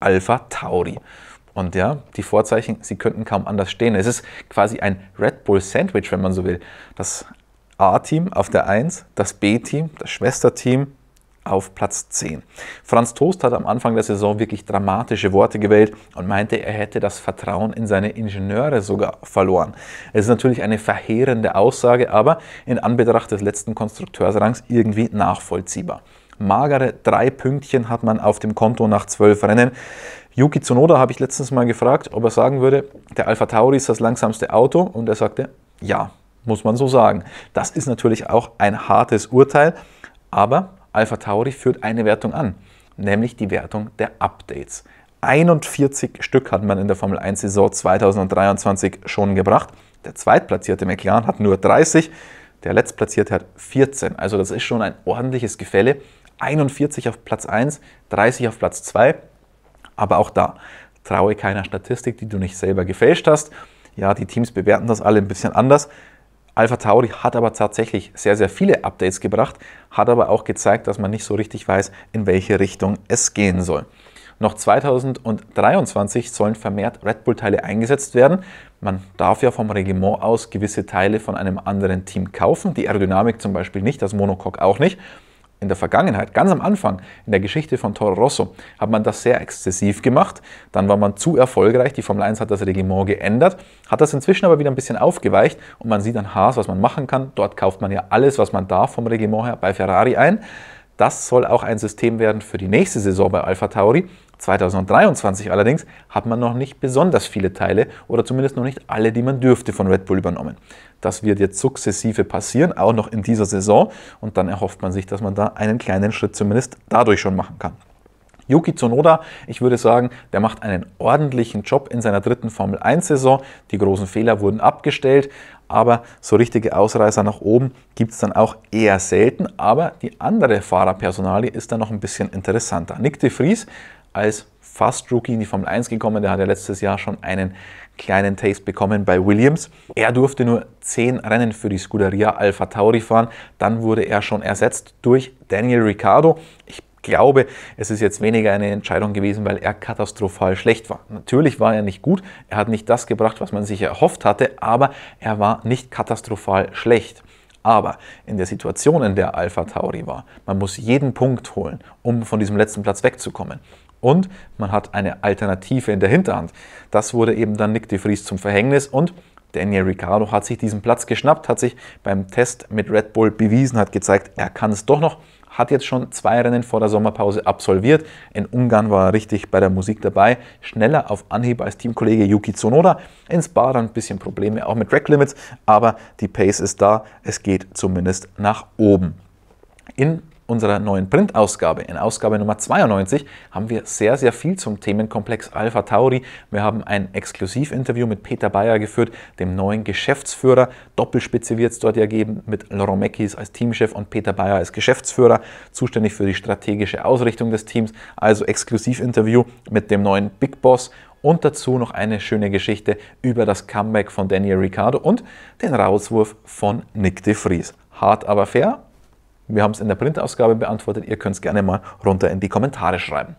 Alpha Tauri. Und ja, die Vorzeichen, sie könnten kaum anders stehen. Es ist quasi ein Red Bull Sandwich, wenn man so will. Das A-Team auf der 1, das B-Team, das Schwesterteam auf Platz 10. Franz Toast hat am Anfang der Saison wirklich dramatische Worte gewählt und meinte, er hätte das Vertrauen in seine Ingenieure sogar verloren. Es ist natürlich eine verheerende Aussage, aber in Anbetracht des letzten Konstrukteursrangs irgendwie nachvollziehbar. Magere drei Pünktchen hat man auf dem Konto nach zwölf Rennen. Yuki Tsunoda habe ich letztens mal gefragt, ob er sagen würde, der Alpha Tauri ist das langsamste Auto und er sagte, ja, muss man so sagen. Das ist natürlich auch ein hartes Urteil, aber Alpha Tauri führt eine Wertung an, nämlich die Wertung der Updates. 41 Stück hat man in der Formel 1 Saison 2023 schon gebracht. Der zweitplatzierte McLaren hat nur 30, der letztplatzierte hat 14. Also das ist schon ein ordentliches Gefälle 41 auf Platz 1, 30 auf Platz 2. Aber auch da traue keiner Statistik, die du nicht selber gefälscht hast. Ja, die Teams bewerten das alle ein bisschen anders. Alpha Tauri hat aber tatsächlich sehr, sehr viele Updates gebracht, hat aber auch gezeigt, dass man nicht so richtig weiß, in welche Richtung es gehen soll. Noch 2023 sollen vermehrt Red Bull-Teile eingesetzt werden. Man darf ja vom Reglement aus gewisse Teile von einem anderen Team kaufen, die Aerodynamik zum Beispiel nicht, das Monocoque auch nicht in der Vergangenheit, ganz am Anfang, in der Geschichte von Toro Rosso, hat man das sehr exzessiv gemacht. Dann war man zu erfolgreich. Die Formel 1 hat das Regiment geändert, hat das inzwischen aber wieder ein bisschen aufgeweicht und man sieht an Haas, was man machen kann. Dort kauft man ja alles, was man darf vom Regiment her bei Ferrari ein. Das soll auch ein System werden für die nächste Saison bei Alpha Tauri. 2023 allerdings hat man noch nicht besonders viele Teile oder zumindest noch nicht alle, die man dürfte, von Red Bull übernommen. Das wird jetzt sukzessive passieren, auch noch in dieser Saison. Und dann erhofft man sich, dass man da einen kleinen Schritt zumindest dadurch schon machen kann. Yuki Tsunoda, ich würde sagen, der macht einen ordentlichen Job in seiner dritten Formel 1-Saison. Die großen Fehler wurden abgestellt, aber so richtige Ausreißer nach oben gibt es dann auch eher selten. Aber die andere Fahrerpersonalie ist dann noch ein bisschen interessanter. Nick de Vries als fast Rookie in die Formel 1 gekommen. Der hat ja letztes Jahr schon einen kleinen Taste bekommen bei Williams. Er durfte nur zehn Rennen für die Scuderia Alfa Tauri fahren. Dann wurde er schon ersetzt durch Daniel Ricciardo. Ich glaube, es ist jetzt weniger eine Entscheidung gewesen, weil er katastrophal schlecht war. Natürlich war er nicht gut, er hat nicht das gebracht, was man sich erhofft hatte, aber er war nicht katastrophal schlecht. Aber in der Situation, in der Alpha Tauri war, man muss jeden Punkt holen, um von diesem letzten Platz wegzukommen. Und man hat eine Alternative in der Hinterhand. Das wurde eben dann Nick de Vries zum Verhängnis und Daniel Ricciardo hat sich diesen Platz geschnappt, hat sich beim Test mit Red Bull bewiesen, hat gezeigt, er kann es doch noch hat jetzt schon zwei Rennen vor der Sommerpause absolviert. In Ungarn war er richtig bei der Musik dabei, schneller auf Anhieb als Teamkollege Yuki Tsunoda. In Spa dann ein bisschen Probleme, auch mit Track Limits, aber die Pace ist da, es geht zumindest nach oben. In unserer neuen Printausgabe, in Ausgabe Nummer 92, haben wir sehr, sehr viel zum Themenkomplex Alpha Tauri. Wir haben ein Exklusivinterview mit Peter Bayer geführt, dem neuen Geschäftsführer. Doppelspitze wird es dort ja geben mit Laurent Mekis als Teamchef und Peter Bayer als Geschäftsführer, zuständig für die strategische Ausrichtung des Teams. Also Exklusivinterview mit dem neuen Big Boss und dazu noch eine schöne Geschichte über das Comeback von Daniel Ricciardo und den Rauswurf von Nick de Vries. Hart aber fair wir haben es in der Printausgabe beantwortet. Ihr könnt es gerne mal runter in die Kommentare schreiben.